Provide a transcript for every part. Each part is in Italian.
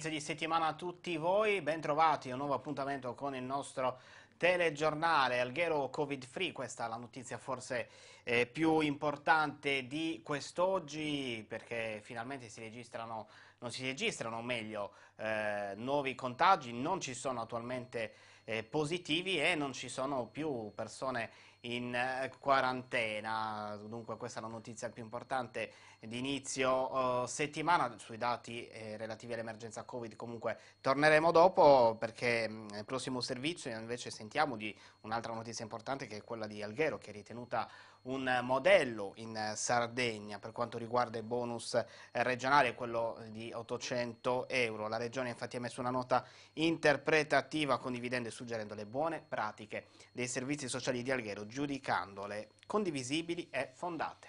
inizio di settimana a tutti voi, bentrovati a un nuovo appuntamento con il nostro telegiornale Alghero Covid Free, questa è la notizia forse eh, più importante di quest'oggi perché finalmente si registrano, non si registrano meglio eh, nuovi contagi, non ci sono attualmente eh, positivi e non ci sono più persone in eh, quarantena, dunque questa è la notizia più importante di inizio eh, settimana, sui dati eh, relativi all'emergenza Covid comunque torneremo dopo perché mh, mm, nel prossimo servizio invece sentiamo di un'altra notizia importante che è quella di Alghero che è ritenuta un modello in Sardegna per quanto riguarda il bonus eh, regionale, quello di 800 euro. La Regione infatti ha messo una nota interpretativa condividendo e suggerendo le buone pratiche dei servizi sociali di Alghero giudicandole condivisibili e fondate.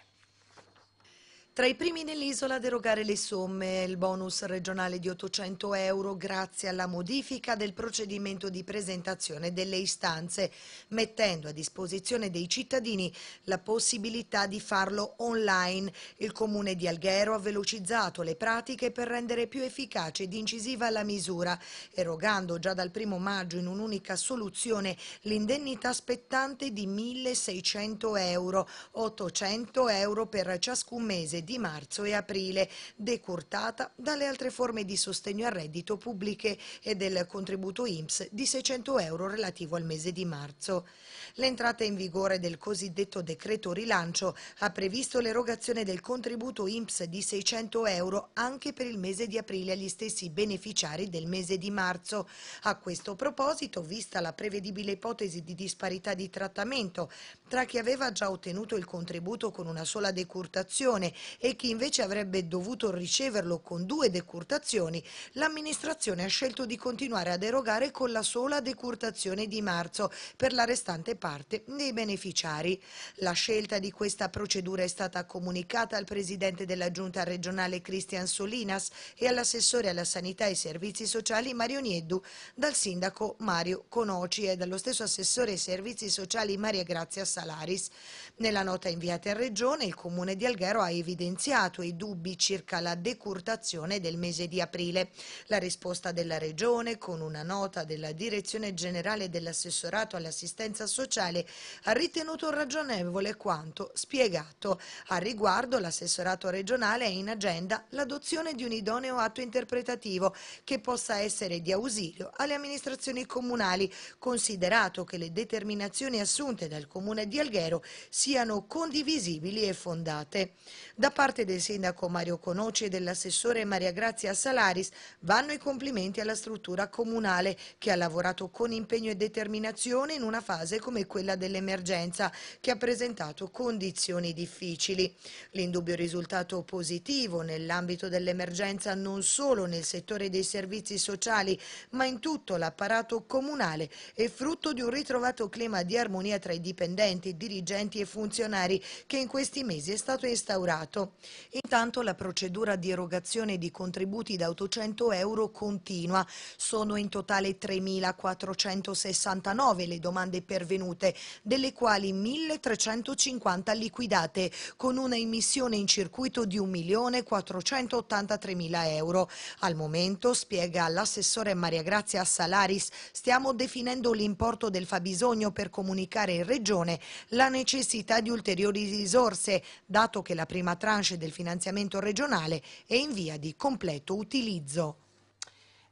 Tra i primi nell'isola a derogare le somme, il bonus regionale di 800 euro grazie alla modifica del procedimento di presentazione delle istanze, mettendo a disposizione dei cittadini la possibilità di farlo online. Il comune di Alghero ha velocizzato le pratiche per rendere più efficace ed incisiva la misura, erogando già dal 1 maggio in un'unica soluzione l'indennità spettante di 1.600 euro, 800 euro per ciascun mese di marzo e aprile, decurtata dalle altre forme di sostegno al reddito pubbliche e del contributo IMSS di 600 euro relativo al mese di marzo. L'entrata in vigore del cosiddetto decreto rilancio ha previsto l'erogazione del contributo IMSS di 600 euro anche per il mese di aprile agli stessi beneficiari del mese di marzo. A questo proposito, vista la prevedibile ipotesi di disparità di trattamento tra chi aveva già ottenuto il contributo con una sola decurtazione e chi invece avrebbe dovuto riceverlo con due decurtazioni, l'amministrazione ha scelto di continuare ad erogare con la sola decurtazione di marzo per la restante parte dei beneficiari. La scelta di questa procedura è stata comunicata al Presidente della Giunta regionale Cristian Solinas e all'assessore alla sanità e servizi sociali Mario Nieddu, dal sindaco Mario Conoci e dallo stesso assessore ai servizi sociali Maria Grazia Sá. Salaris. Nella nota inviata in Regione, il Comune di Alghero ha evidenziato i dubbi circa la decurtazione del mese di aprile. La risposta della Regione, con una nota della Direzione Generale dell'Assessorato all'Assistenza Sociale, ha ritenuto ragionevole quanto spiegato. A riguardo, l'assessorato regionale è in agenda l'adozione di un idoneo atto interpretativo che possa essere di ausilio alle amministrazioni comunali, considerato che le determinazioni assunte dal Comune di di Alghero siano condivisibili e fondate. Da parte del sindaco Mario Conoci e dell'assessore Maria Grazia Salaris vanno i complimenti alla struttura comunale che ha lavorato con impegno e determinazione in una fase come quella dell'emergenza che ha presentato condizioni difficili. L'indubbio risultato positivo nell'ambito dell'emergenza non solo nel settore dei servizi sociali ma in tutto l'apparato comunale è frutto di un ritrovato clima di armonia tra i dipendenti docenti, dirigenti e funzionari che in questi mesi è stato instaurato. Intanto la procedura di erogazione di contributi da 800 euro continua. Sono in totale 3.469 le domande pervenute, delle quali 1.350 liquidate, con una emissione in circuito di 1.483.000 euro. Al momento, spiega l'assessore Maria Grazia Salaris, stiamo definendo l'importo del fabbisogno per comunicare in Regione la necessità di ulteriori risorse, dato che la prima tranche del finanziamento regionale è in via di completo utilizzo.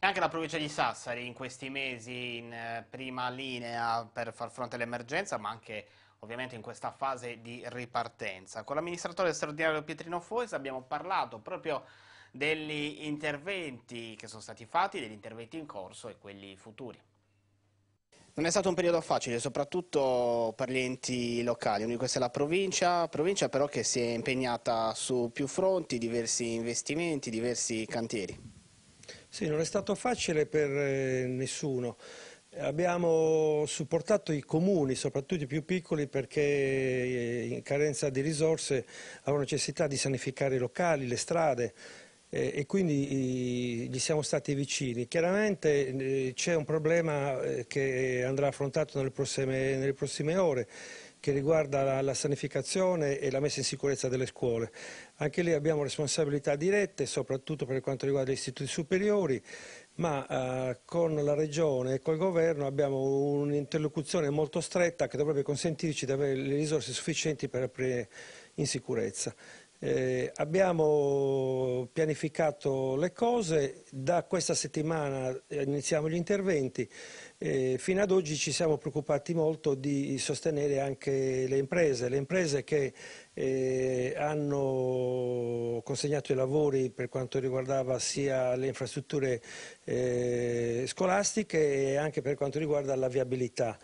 E anche la provincia di Sassari in questi mesi in eh, prima linea per far fronte all'emergenza, ma anche ovviamente in questa fase di ripartenza. Con l'amministratore straordinario Pietrino Fois abbiamo parlato proprio degli interventi che sono stati fatti, degli interventi in corso e quelli futuri. Non è stato un periodo facile, soprattutto per gli enti locali. Una di queste è la provincia, provincia però che si è impegnata su più fronti, diversi investimenti, diversi cantieri. Sì, non è stato facile per eh, nessuno. Abbiamo supportato i comuni, soprattutto i più piccoli, perché eh, in carenza di risorse avevano necessità di sanificare i locali, le strade, eh, e quindi eh, gli siamo stati vicini. Chiaramente eh, c'è un problema che andrà affrontato nelle prossime, nelle prossime ore che riguarda la, la, sanificazione e la messa in sicurezza delle scuole. Anche lì abbiamo responsabilità dirette, soprattutto per quanto riguarda gli istituti superiori, ma eh, con la Regione e col Governo abbiamo un'interlocuzione molto stretta che dovrebbe consentirci di avere le risorse sufficienti per aprire in sicurezza. Eh, abbiamo pianificato le cose, da questa settimana eh, iniziamo gli interventi, eh, fino ad oggi ci siamo preoccupati molto di sostenere anche le imprese, le imprese che eh, hanno consegnato i lavori per quanto riguardava sia le infrastrutture eh, scolastiche e anche per quanto riguarda la viabilità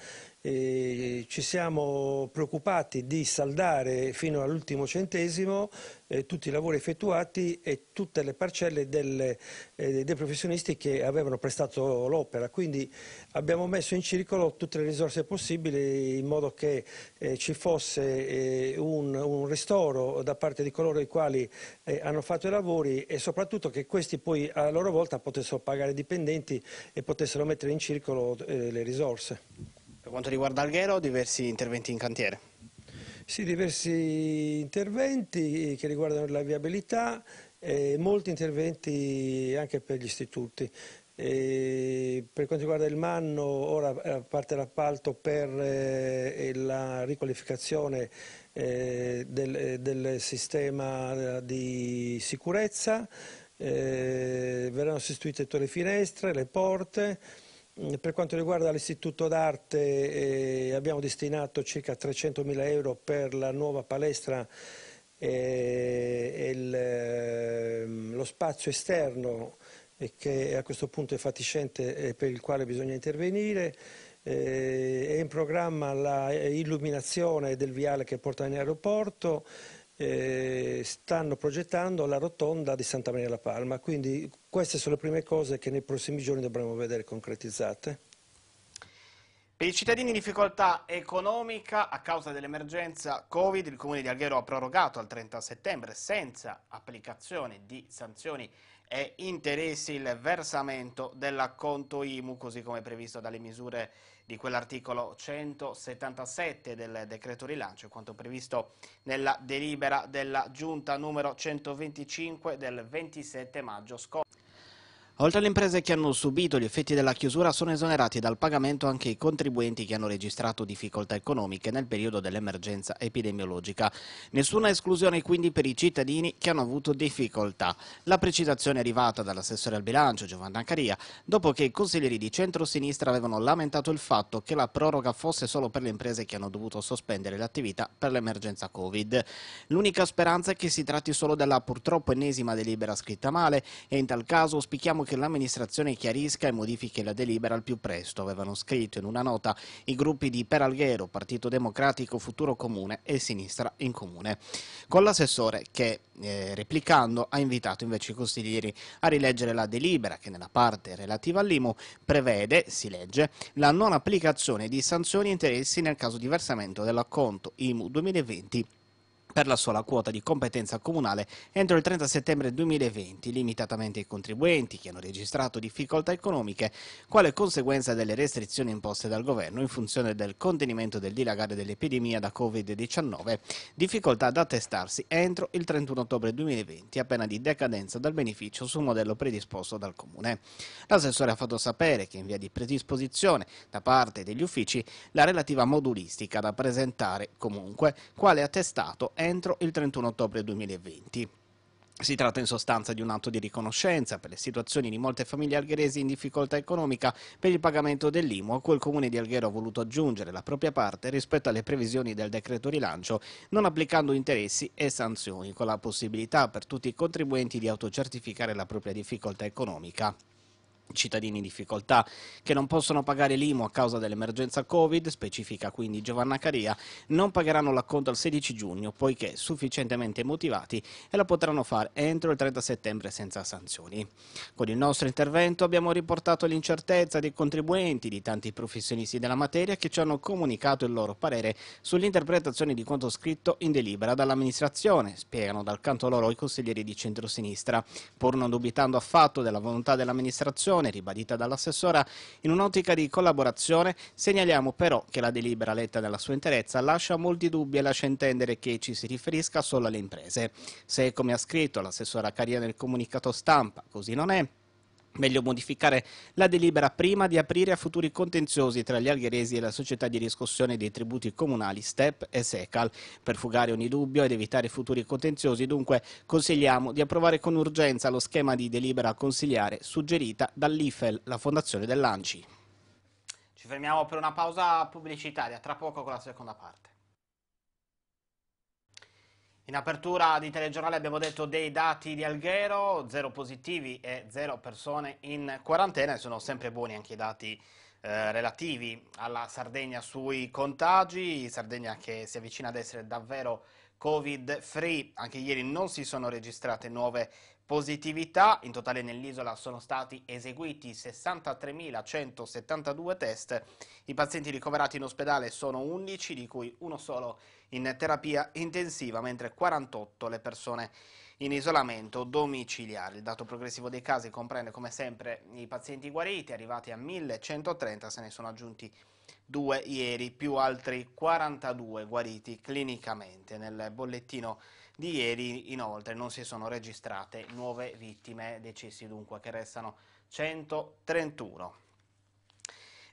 eh, ci siamo preoccupati di saldare fino all'ultimo centesimo eh, tutti i lavori effettuati e tutte le parcelle delle, eh, dei professionisti che avevano prestato l'opera. Quindi abbiamo messo in circolo tutte le risorse possibili in modo che eh, ci fosse eh, un, un, ristoro da parte di coloro i quali eh, hanno fatto i lavori e soprattutto che questi poi a loro volta potessero pagare i dipendenti e potessero mettere in circolo le risorse. Per quanto riguarda Alghero, diversi interventi in cantiere. Sì, diversi interventi che riguardano la viabilità e molti interventi anche per gli istituti. E per quanto riguarda il Manno, ora eh, parte l'appalto per eh, la riqualificazione eh, del, del, sistema di sicurezza, verranno sostituite tutte le finestre, le porte, Mm, per quanto riguarda l'Istituto d'Arte eh, abbiamo destinato circa 300 mila euro per la nuova palestra eh, e, il, eh, lo spazio esterno eh, che a questo punto è fatiscente e eh, per il quale bisogna intervenire. Eh, è in programma l'illuminazione del viale che porta in aeroporto eh, stanno progettando la rotonda di Santa Maria la Palma, quindi queste sono le prime cose che nei prossimi giorni dovremo vedere concretizzate. Per i cittadini in difficoltà economica a causa dell'emergenza Covid, il Comune di Alghero ha prorogato al 30 settembre senza applicazione di sanzioni e interessi il versamento dell'acconto IMU, così come previsto dalle misure di quell'articolo 177 del decreto rilancio, quanto previsto nella delibera della giunta numero 125 del 27 maggio scorso. Oltre alle imprese che hanno subito gli effetti della chiusura sono esonerati dal pagamento anche i contribuenti che hanno registrato difficoltà economiche nel periodo dell'emergenza epidemiologica. Nessuna esclusione quindi per i cittadini che hanno avuto difficoltà. La precisazione è arrivata dall'assessore al bilancio Giovanna Caria dopo che i consiglieri di centro-sinistra avevano lamentato il fatto che la proroga fosse solo per le imprese che hanno dovuto sospendere l'attività per l'emergenza Covid. L'unica speranza è che si tratti solo della purtroppo ennesima delibera scritta male e in tal caso spieghiamo che l'amministrazione chiarisca e modifichi la delibera al più presto, avevano scritto in una nota i gruppi di Peralghero, Partito Democratico Futuro Comune e Sinistra in Comune. Con l'assessore che, eh, replicando, ha invitato invece i consiglieri a rileggere la delibera che nella parte relativa all'IMU prevede, si legge, la non applicazione di sanzioni e interessi nel caso di versamento dell'acconto IMU 2020 per la sola quota di competenza comunale entro il 30 settembre 2020, limitatamente ai contribuenti che hanno registrato difficoltà economiche quale conseguenza delle restrizioni imposte dal governo in funzione del contenimento del dilagare dell'epidemia da Covid-19, difficoltà ad attestarsi entro il 31 ottobre 2020 appena di decadenza dal beneficio sul modello predisposto dal Comune. L'assessore ha fatto sapere che in via di predisposizione da parte degli uffici la relativa modulistica da presentare comunque quale attestato è entro il 31 ottobre 2020. Si tratta in sostanza di un atto di riconoscenza per le situazioni di molte famiglie algheresi in difficoltà economica per il pagamento dell'IMU a cui il comune di Alghero ha voluto aggiungere la propria parte rispetto alle previsioni del decreto rilancio, non applicando interessi e sanzioni, con la possibilità per tutti i contribuenti di autocertificare la propria difficoltà economica cittadini in difficoltà che non possono pagare l'IMU a causa dell'emergenza Covid, specifica quindi Giovanna Caria, non pagheranno l'acconto al 16 giugno poiché sufficientemente motivati e lo potranno fare entro il 30 settembre senza sanzioni. Con il nostro intervento abbiamo riportato l'incertezza dei contribuenti, di tanti professionisti della materia che ci hanno comunicato il loro parere sull'interpretazione di quanto scritto in delibera dall'amministrazione, spiegano dal canto loro i consiglieri di centrosinistra, pur non dubitando affatto della volontà dell'amministrazione situazione, ribadita dall'assessora, in un'ottica di collaborazione, segnaliamo però che la delibera letta nella sua interezza lascia molti dubbi e lascia intendere che ci si riferisca solo alle imprese. Se, come ha scritto l'assessora Caria nel comunicato stampa, così non è, Meglio modificare la delibera prima di aprire a futuri contenziosi tra gli algheresi e la società di riscossione dei tributi comunali STEP e SECAL. Per fugare ogni dubbio ed evitare futuri contenziosi, dunque, consigliamo di approvare con urgenza lo schema di delibera consigliare suggerita dall'IFEL, la fondazione dell'ANCI. Ci fermiamo per una pausa pubblicitaria, tra poco con la seconda parte. In apertura di telegiornale abbiamo detto dei dati di Alghero, zero positivi e zero persone in quarantena e sono sempre buoni anche i dati eh, relativi alla Sardegna sui contagi, Sardegna che si avvicina ad essere davvero Covid free, anche ieri non si sono registrate nuove positività. In totale nell'isola sono stati eseguiti 63.172 test. I pazienti ricoverati in ospedale sono 11, di cui uno solo in terapia intensiva, mentre 48 le persone in isolamento domiciliare. Il dato progressivo dei casi comprende come sempre i pazienti guariti, arrivati a 1130, se ne sono aggiunti due ieri, più altri 42 guariti clinicamente. Nel bollettino di ieri. Inoltre non si sono registrate nuove vittime decessi dunque che restano 131.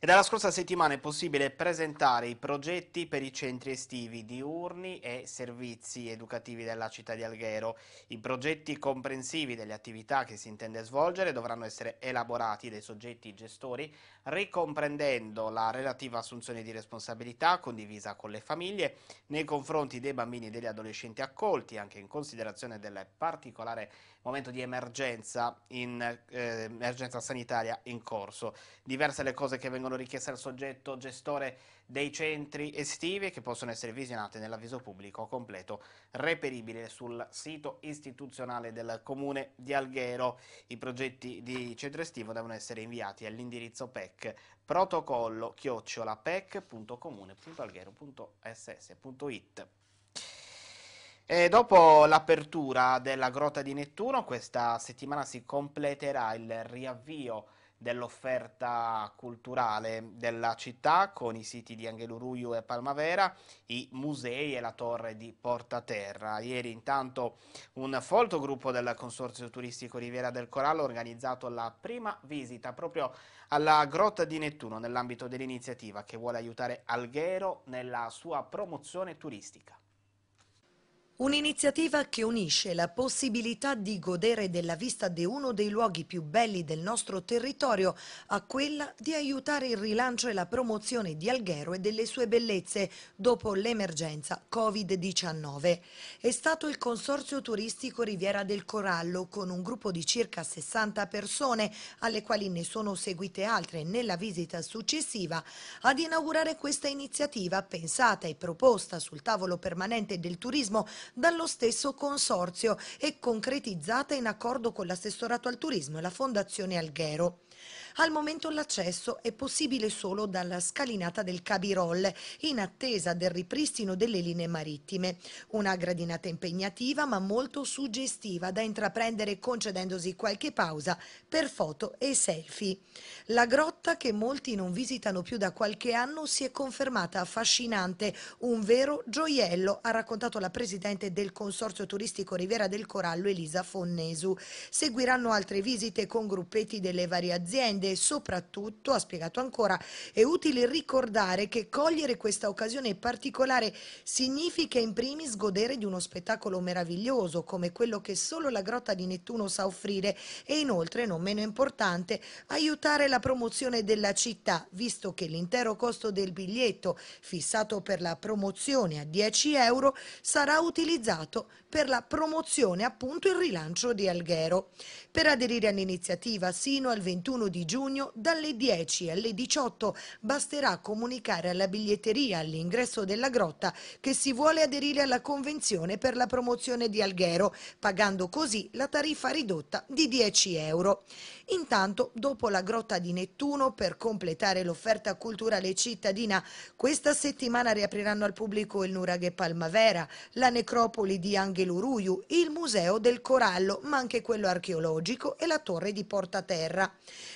È dalla scorsa settimana è possibile presentare i progetti per i centri estivi, diurni e servizi educativi della città di Alghero. I progetti comprensivi delle attività che si intende svolgere dovranno essere elaborati dai soggetti gestori, ricomprendendo la relativa assunzione di responsabilità condivisa con le famiglie nei confronti dei bambini e degli adolescenti accolti, anche in considerazione del particolare momento di emergenza, in, eh, emergenza sanitaria in corso. Diverse le cose che vengono richieste al soggetto gestore dei centri estivi che possono essere visionate nell'avviso pubblico completo reperibile sul sito istituzionale del comune di Alghero. I progetti di centro estivo devono essere inviati all'indirizzo PEC protocollo chiocciolapec.comune.alghero.ss.it e dopo l'apertura della Grotta di Nettuno, questa settimana si completerà il riavvio dell'offerta culturale della città con i siti di Angeluruiu e Palmavera, i musei e la torre di Porta Terra. Ieri intanto un folto gruppo del Consorzio Turistico Riviera del Corallo ha organizzato la prima visita proprio alla Grotta di Nettuno nell'ambito dell'iniziativa che vuole aiutare Alghero nella sua promozione turistica. Un'iniziativa che unisce la possibilità di godere della vista di uno dei luoghi più belli del nostro territorio a quella di aiutare il rilancio e la promozione di Alghero e delle sue bellezze dopo l'emergenza Covid-19. È stato il Consorzio Turistico Riviera del Corallo con un gruppo di circa 60 persone alle quali ne sono seguite altre nella visita successiva ad inaugurare questa iniziativa pensata e proposta sul tavolo permanente del turismo dallo stesso consorzio e concretizzata in accordo con l'assessorato al turismo e la Fondazione Alghero. Al momento l'accesso è possibile solo dalla scalinata del Cabirol, in attesa del ripristino delle linee marittime. Una gradinata impegnativa ma molto suggestiva da intraprendere concedendosi qualche pausa per foto e selfie. La grotta che molti non visitano più da qualche anno si è confermata affascinante, un vero gioiello, ha raccontato la presidente del Consorzio Turistico Rivera del Corallo Elisa Fonnesu. Seguiranno altre visite con gruppetti delle varie aziende e soprattutto, ha spiegato ancora, è utile ricordare che cogliere questa occasione particolare significa in primis godere di uno spettacolo meraviglioso come quello che solo la grotta di Nettuno sa offrire e inoltre, non meno importante, aiutare la promozione della città, visto che l'intero costo del biglietto fissato per la promozione a 10 euro sarà utilizzato per la promozione appunto il rilancio di Alghero. Per aderire all'iniziativa sino al 21 di giugno dalle 10 alle 18 basterà comunicare alla biglietteria all'ingresso della grotta che si vuole aderire alla convenzione per la promozione di Alghero, pagando così la tariffa ridotta di 10 euro. Intanto, dopo la grotta di Nettuno, per completare l'offerta culturale cittadina, questa settimana riapriranno al pubblico il Nuraghe Palmavera, la necropoli di Anghero Gheluruiu, il Museo del Corallo, ma anche quello archeologico e la Torre di Portaterra.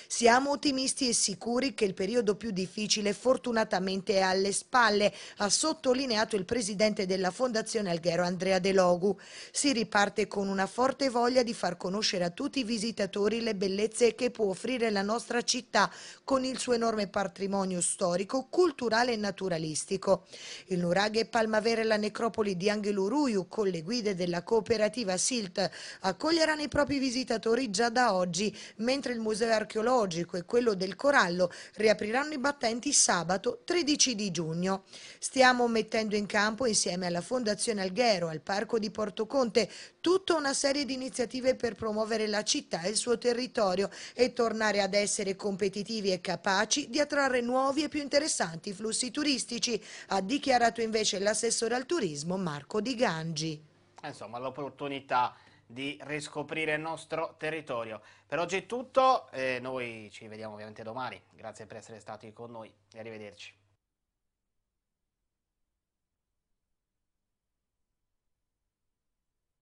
Siamo ottimisti e sicuri che il periodo più difficile fortunatamente è alle spalle, ha sottolineato il presidente della Fondazione Alghero Andrea De Logu. Si riparte con una forte voglia di far conoscere a tutti i visitatori le bellezze che può offrire la nostra città con il suo enorme patrimonio storico, culturale e naturalistico. Il nuraghe Palmavera e la necropoli di Angeluruyu con le guide della cooperativa Silt accoglieranno i propri visitatori già da oggi, mentre il museo archeologico e quello del Corallo riapriranno i battenti sabato 13 di giugno. Stiamo mettendo in campo insieme alla Fondazione Alghero, al Parco di Porto Conte, tutta una serie di iniziative per promuovere la città e il suo territorio e tornare ad essere competitivi e capaci di attrarre nuovi e più interessanti flussi turistici, ha dichiarato invece l'assessore al turismo Marco Di Gangi insomma, l'opportunità di riscoprire il nostro territorio. Per oggi è tutto, eh, noi ci vediamo ovviamente domani, grazie per essere stati con noi e arrivederci.